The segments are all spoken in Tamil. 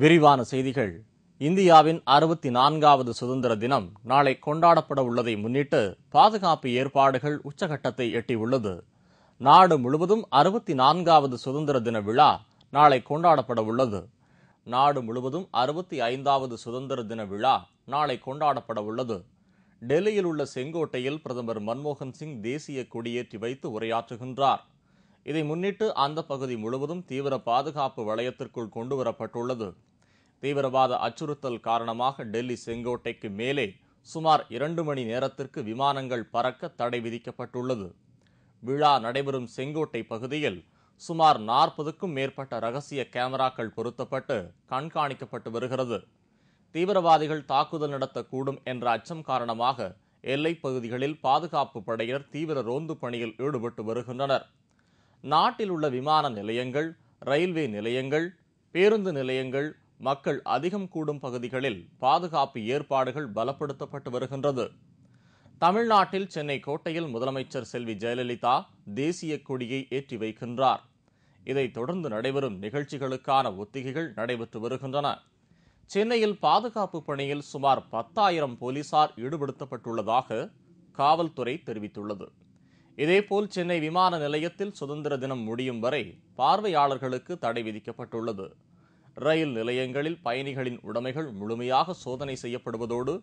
விரிவான செய்திகள் இந்தியாவின் அறுபத்தி நான்காவது சுதந்திர தினம் நாளை கொண்டாடப்பட உள்ளதை முன்னிட்டு பாதுகாப்பு ஏற்பாடுகள் உச்சகட்டத்தை எட்டியுள்ளது நாடு முழுவதும் அறுபத்தி நான்காவது சுதந்திர தின விழா நாளை கொண்டாடப்பட உள்ளது நாடு முழுவதும் அறுபத்தி ஐந்தாவது சுதந்திர தின விழா நாளை கொண்டாடப்பட உள்ளது டெல்லியில் உள்ள செங்கோட்டையில் பிரதமர் மன்மோகன் சிங் தேசிய கொடியேற்றி வைத்து உரையாற்றுகின்றார் இதை முன்னிட்டு அந்த பகுதி முழுவதும் தீவிர பாதுகாப்பு வளையத்திற்குள் கொண்டு வரப்பட்டுள்ளது தீவிரவாத அச்சுறுத்தல் காரணமாக டெல்லி செங்கோட்டைக்கு மேலே சுமார் இரண்டு மணி நேரத்திற்கு விமானங்கள் பறக்க தடை விதிக்கப்பட்டுள்ளது விழா நடைபெறும் செங்கோட்டை பகுதியில் சுமார் நாற்பதுக்கும் மேற்பட்ட ரகசிய கேமராக்கள் பொருத்தப்பட்டு கண்காணிக்கப்பட்டு வருகிறது தீவிரவாதிகள் தாக்குதல் நடத்தக்கூடும் என்ற அச்சம் காரணமாக எல்லைப் பகுதிகளில் பாதுகாப்பு படையினர் தீவிர ரோந்து பணியில் ஈடுபட்டு வருகின்றனர் நாட்டில் உள்ள விமான நிலையங்கள் ரயில்வே நிலையங்கள் பேருந்து நிலையங்கள் மக்கள் அதிகம் கூடும் பகுதிகளில் பாதுகாப்பு ஏற்பாடுகள் பலப்படுத்தப்பட்டு வருகின்றது தமிழ்நாட்டில் சென்னை கோட்டையில் முதலமைச்சர் செல்வி ஜெயலலிதா தேசிய கொடியை ஏற்றி வைக்கின்றார் இதைத் தொடர்ந்து நடைபெறும் நிகழ்ச்சிகளுக்கான ஒத்திகைகள் நடைபெற்று வருகின்றன சென்னையில் பாதுகாப்பு பணியில் சுமார் பத்தாயிரம் போலீசார் ஈடுபடுத்தப்பட்டுள்ளதாக காவல்துறை தெரிவித்துள்ளது இதேபோல் சென்னை விமான நிலையத்தில் சுதந்திர தினம் முடியும் வரை பார்வையாளர்களுக்கு தடை விதிக்கப்பட்டுள்ளது ரயில் நிலையங்களில் பயணிகளின் உடைமைகள் முழுமையாக சோதனை செய்யப்படுவதோடு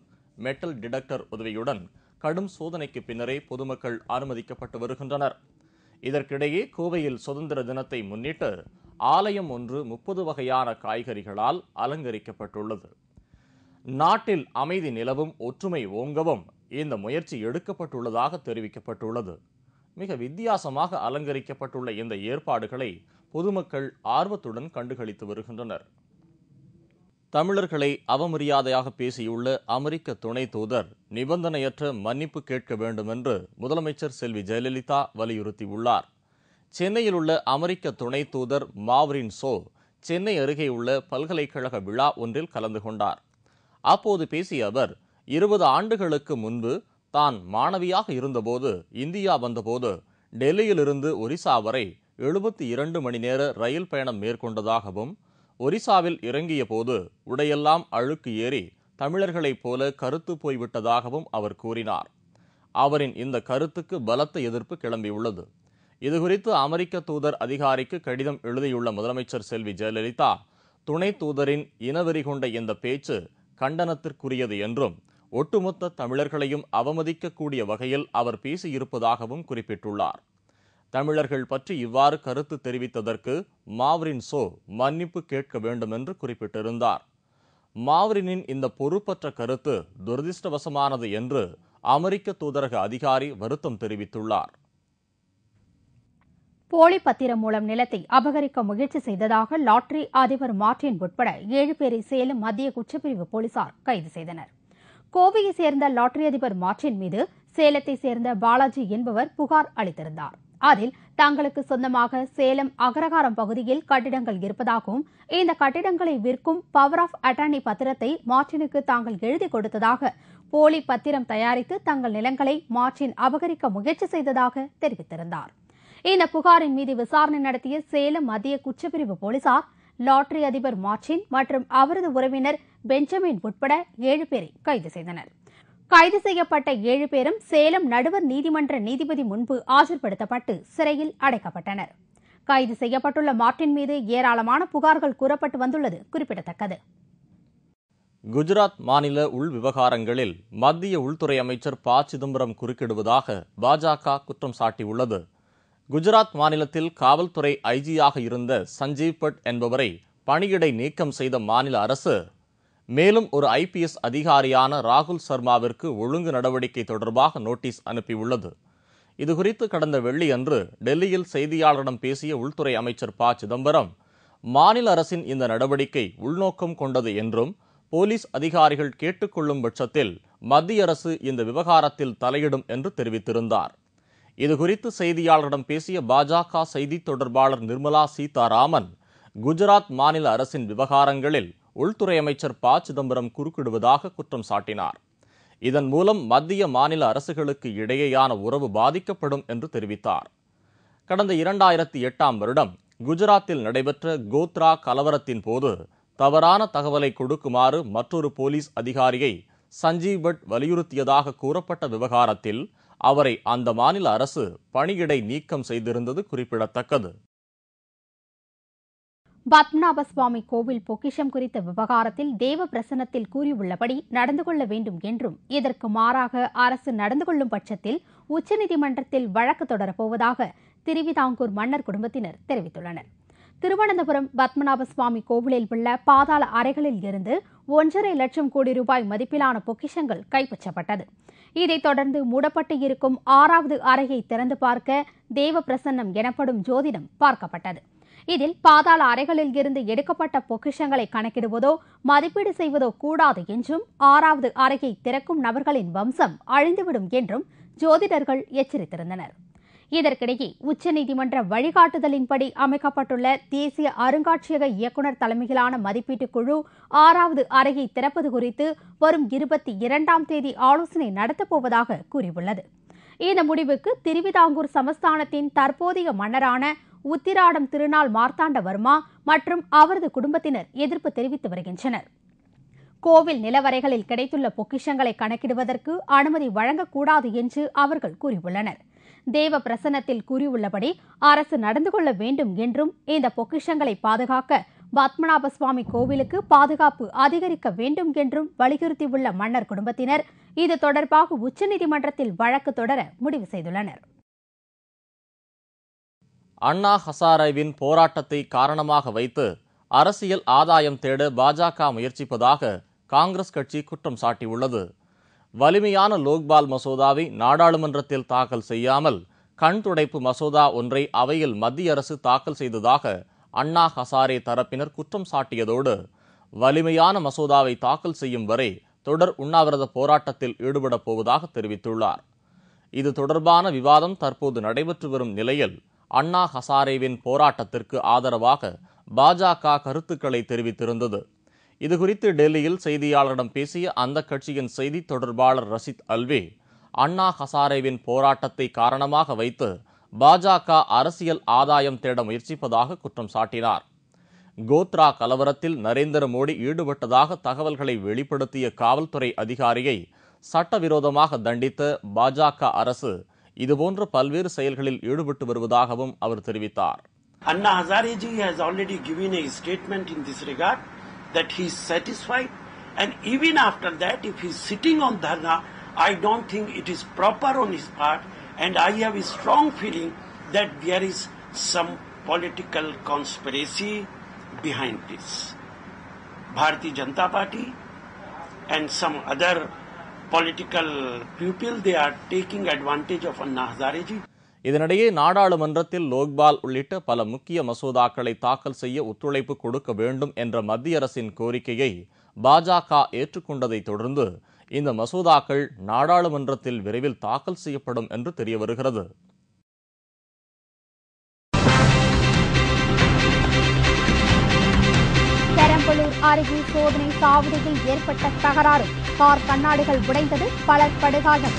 மெட்டல் டிடக்டர் உதவியுடன் கடும் சோதனைக்கு பின்னரே பொதுமக்கள் அனுமதிக்கப்பட்டு வருகின்றனர் இதற்கிடையே கோவையில் சுதந்திர தினத்தை முன்னிட்டு ஆலயம் ஒன்று முப்பது வகையான காய்கறிகளால் அலங்கரிக்கப்பட்டுள்ளது நாட்டில் அமைதி நிலவும் ஒற்றுமை ஓங்கவும் இந்த முயற்சி எடுக்கப்பட்டுள்ளதாக தெரிவிக்கப்பட்டுள்ளது மிக வித்தியாசமாக அலங்கரிக்கப்பட்டுள்ள இந்த ஏற்பாடுகளை பொதுமக்கள் ஆர்வத்துடன் கண்டுகளித்து வருகின்றனர் தமிழர்களை அவமரியாதையாக பேசியுள்ள அமெரிக்க துணை தூதர் நிபந்தனையற்ற மன்னிப்பு கேட்க வேண்டும் என்று முதலமைச்சர் செல்வி ஜெயலலிதா வலியுறுத்தியுள்ளார் சென்னையில் உள்ள அமெரிக்க துணை தூதர் மாவரின் சோ சென்னை அருகேயுள்ள பல்கலைக்கழக விழா ஒன்றில் கலந்து கொண்டார் அப்போது பேசிய அவர் இருபது ஆண்டுகளுக்கு முன்பு தான் மாணவியாக இருந்தபோது இந்தியா வந்தபோது டெல்லியிலிருந்து ஒரிசா வரை எழுபத்தி இரண்டு மணி நேர ரயில் பயணம் மேற்கொண்டதாகவும் ஒரிசாவில் இறங்கிய போது உடையெல்லாம் அழுக்கு ஏறி தமிழர்களைப் போல கருத்து போய்விட்டதாகவும் அவர் கூறினார் அவரின் இந்த கருத்துக்கு பலத்த எதிர்ப்பு கிளம்பியுள்ளது இதுகுறித்து அமெரிக்க தூதர் அதிகாரிக்கு கடிதம் எழுதியுள்ள முதலமைச்சர் செல்வி ஜெயலலிதா துணை தூதரின் இனவெறி கொண்ட இந்த பேச்சு கண்டனத்திற்குரியது என்றும் ஒட்டுமொத்த தமிழர்களையும் அவமதிக்கக்கூடிய வகையில் அவர் பேசியிருப்பதாகவும் குறிப்பிட்டுள்ளார் தமிழர்கள் பற்றி இவ்வாறு கருத்து தெரிவித்ததற்கு மாவரின் சோ மன்னிப்பு கேட்க வேண்டும் என்று குறிப்பிட்டிருந்தார் மாவரினின் இந்த பொறுப்பற்ற கருத்து துரதிருஷ்டவசமானது என்று அமெரிக்க தூதரக அதிகாரி வருத்தம் தெரிவித்துள்ளார் போலி பத்திரம் மூலம் நிலத்தை அபகரிக்க முயற்சி செய்ததாக லாட்டரி அதிபர் மார்டின் உட்பட ஏழு பேரை சேலம் மத்திய குற்றப்பிரிவு போலீசார் கைது செய்தனர் கோவையை சேர்ந்த லாட்டரி அதிபர் மார்டின் மீது சேலத்தை சேர்ந்த பாலாஜி என்பவர் புகார் அளித்திருந்தார் அதில் தங்களுக்கு சொந்தமாக சேலம் அகரகாரம் பகுதியில் கட்டிடங்கள் இருப்பதாகவும் இந்த கட்டிடங்களை விற்கும் பவர் ஆஃப் அட்டார்னி பத்திரத்தை மார்டினுக்கு தாங்கள் எழுதி கொடுத்ததாக போலி பத்திரம் தயாரித்து தங்கள் நிலங்களை மார்டின் அபகரிக்க முயற்சி செய்ததாக தெரிவித்திருந்தார் இந்த புகாரின் மீது விசாரணை நடத்திய சேலம் மத்திய குற்றப்பிரிவு போலீசார் லாட்டரி அதிபர் மார்டின் மற்றும் அவரது உறவினர் பெஞ்சமின் உட்பட ஏழு பேரை கைது செய்தனர் கைது செய்யப்பட்ட ஏழு பேரும் சேலம் நடுவர் நீதிமன்ற நீதிபதி முன்பு ஆஜர்படுத்தப்பட்டு சிறையில் அடைக்கப்பட்டனர் கைது செய்யப்பட்டுள்ள மார்டின் மீது ஏராளமான புகார்கள் கூறப்பட்டு வந்துள்ளது குறிப்பிடத்தக்கது குஜராத் மாநில உள் விவகாரங்களில் மத்திய உள்துறை அமைச்சர் ப சிதம்பரம் குறுக்கிடுவதாக பாஜக குற்றம் சாட்டியுள்ளது குஜராத் மாநிலத்தில் காவல்துறை ஐஜியாக இருந்த சஞ்சீவ் பட் என்பவரை பணியிடை நீக்கம் செய்த மாநில அரசு மேலும் ஒரு ஐபிஎஸ் அதிகாரியான ராகுல் சர்மாவிற்கு ஒழுங்கு நடவடிக்கை தொடர்பாக நோட்டீஸ் அனுப்பியுள்ளது இதுகுறித்து கடந்த வெள்ளியன்று டெல்லியில் செய்தியாளரிடம் பேசிய உள்துறை அமைச்சர் ப சிதம்பரம் மாநில அரசின் இந்த நடவடிக்கை உள்நோக்கம் கொண்டது என்றும் போலீஸ் அதிகாரிகள் கேட்டுக்கொள்ளும் பட்சத்தில் மத்திய அரசு இந்த விவகாரத்தில் தலையிடும் என்று தெரிவித்திருந்தார் இதுகுறித்து செய்தியாளரிடம் பேசிய பாஜக செய்தி தொடர்பாளர் நிர்மலா சீதாராமன் குஜராத் மாநில அரசின் விவகாரங்களில் உள்துறை அமைச்சர் ப சிதம்பரம் குறுக்கிடுவதாக குற்றம் சாட்டினார் இதன் மூலம் மத்திய மாநில அரசுகளுக்கு இடையேயான உறவு பாதிக்கப்படும் என்று தெரிவித்தார் கடந்த இரண்டாயிரத்தி எட்டாம் வருடம் குஜராத்தில் நடைபெற்ற கோத்ரா கலவரத்தின் போது தவறான தகவலை கொடுக்குமாறு மற்றொரு போலீஸ் அதிகாரியை சஞ்சீவ் பட் வலியுறுத்தியதாக கூறப்பட்ட விவகாரத்தில் அவரை அந்த மாநில அரசு பணியிடை நீக்கம் செய்திருந்தது குறிப்பிடத்தக்கது பத்மநாப சுவாமி கோவில் பொக்கிஷம் குறித்த விவகாரத்தில் தேவ பிரசனத்தில் கூறியுள்ளபடி நடந்து கொள்ள வேண்டும் என்றும் இதற்கு மாறாக அரசு நடந்து கொள்ளும் பட்சத்தில் உச்சநீதிமன்றத்தில் வழக்கு தொடரப்போவதாக திருவிதாங்கூர் மன்னர் குடும்பத்தினர் தெரிவித்துள்ளனர் திருவனந்தபுரம் பத்மநாப சுவாமி கோவிலில் உள்ள பாதாள அறைகளில் இருந்து ஒன்றரை லட்சம் கோடி ரூபாய் மதிப்பிலான பொக்கிஷங்கள் கைப்பற்றப்பட்டது இதைத் தொடர்ந்து மூடப்பட்டு இருக்கும் ஆறாவது அறையை திறந்து பார்க்க தேவ பிரசன்னம் எனப்படும் ஜோதிடம் பார்க்கப்பட்டது இதில் பாதாள அறைகளில் இருந்து எடுக்கப்பட்ட பொக்கிஷங்களை கணக்கிடுவதோ மதிப்பீடு செய்வதோ கூடாது என்றும் ஆறாவது அறையை திறக்கும் நபர்களின் வம்சம் அழிந்துவிடும் என்றும் ஜோதிடர்கள் எச்சரித்திருந்தனர் இதற்கிடையே உச்சநீதிமன்ற வழிகாட்டுதலின்படி அமைக்கப்பட்டுள்ள தேசிய அருங்காட்சியக இயக்குநர் தலைமையிலான மதிப்பீட்டுக் குழு ஆறாவது அறையை திறப்பது குறித்து வரும் இருபத்தி இரண்டாம் தேதி ஆலோசனை நடத்தப்போவதாக கூறியுள்ளது இந்த முடிவுக்கு திருவிதாங்கூர் சமஸ்தானத்தின் தற்போதைய மன்னரான உத்திராடம் திருநாள் மார்த்தாண்டவர்மா மற்றும் அவரது குடும்பத்தினர் எதிர்ப்பு தெரிவித்து வருகின்றனர் கோவில் நிலவரைகளில் கிடைத்துள்ள பொக்கிஷங்களை கணக்கிடுவதற்கு அனுமதி வழங்கக்கூடாது என்று அவர்கள் கூறியுள்ளனர் தேவ பிரசனத்தில் கூறியுள்ளபடி அரசு நடந்து கொள்ள வேண்டும் என்றும் இந்த பொக்கிஷங்களை பாதுகாக்க பத்மநாப சுவாமி கோவிலுக்கு பாதுகாப்பு அதிகரிக்க வேண்டும் என்றும் வலியுறுத்தியுள்ள மன்னர் குடும்பத்தினர் இது தொடர்பாக உச்சநீதிமன்றத்தில் வழக்கு தொடர முடிவு செய்துள்ளனர் அண்ணா ஹசாரேவின் போராட்டத்தை காரணமாக வைத்து அரசியல் ஆதாயம் தேட பாஜக முயற்சிப்பதாக காங்கிரஸ் கட்சி குற்றம் சாட்டியுள்ளது வலிமையான லோக்பால் மசோதாவை நாடாளுமன்றத்தில் தாக்கல் செய்யாமல் கண் துடைப்பு மசோதா ஒன்றை அவையில் மத்திய அரசு தாக்கல் செய்ததாக அண்ணா ஹசாரே தரப்பினர் குற்றம் சாட்டியதோடு வலிமையான மசோதாவை தாக்கல் செய்யும் வரை தொடர் உண்ணாவிரத போராட்டத்தில் ஈடுபடப் போவதாக தெரிவித்துள்ளார் இது தொடர்பான விவாதம் தற்போது நடைபெற்று வரும் நிலையில் அண்ணா ஹசாரேவின் போராட்டத்திற்கு ஆதரவாக பாஜக கருத்துக்களை தெரிவித்திருந்தது இதுகுறித்து டெல்லியில் செய்தியாளரிடம் பேசிய அந்த கட்சியின் செய்தி தொடர்பாளர் ரஷித் அல்வே அண்ணா ஹசாரேவின் போராட்டத்தை காரணமாக வைத்து பாஜக அரசியல் ஆதாயம் தேட முயற்சிப்பதாக குற்றம் சாட்டினார் கோத்ரா கலவரத்தில் நரேந்திர மோடி ஈடுபட்டதாக தகவல்களை வெளிப்படுத்திய காவல்துறை அதிகாரியை சட்டவிரோதமாக தண்டித்த பாஜக அரசு இதுபோன்ற பல்வேறு செயல்களில் ஈடுபட்டு வருவதாகவும் அவர் தெரிவித்தார் அண்ணா has already given a statement in this regard that he is satisfied and even after that if he is sitting on dharna I don't think it is proper on his part and I have a strong feeling that there is some political conspiracy behind this Bharatiya Janata Party and some other political pupil. They are taking advantage of Nazariji. இதனிடையே நாடாளுமன்றத்தில் லோக்பால் உள்ளிட்ட பல முக்கிய மசோதாக்களை தாக்கல் செய்ய ஒத்துழைப்பு கொடுக்க வேண்டும் என்ற மத்திய அரசின் கோரிக்கையை பாஜக ஏற்றுக்கொண்டதை தொடர்ந்து இந்த மசோதாக்கள் நாடாளுமன்றத்தில் விரைவில் தாக்கல் செய்யப்படும் என்று தெரியவருகிறது அருகில் சோதனை சாவடியில் ஏற்பட்ட தகராறு கார் கண்ணாடிகள் உடைந்தது பலர் படுகாயம்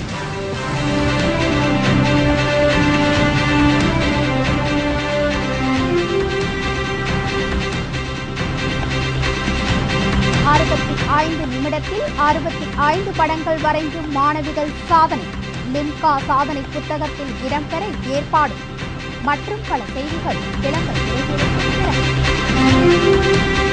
அறுபத்தி ஐந்து நிமிடத்தில் அறுபத்தி ஐந்து படங்கள் வரைந்து மாணவிகள் சாதனை லிம்கா சாதனை புத்தகத்தில் இடம்பெற ஏற்பாடு மற்றும் பல செய்திகள் விளம்பரம்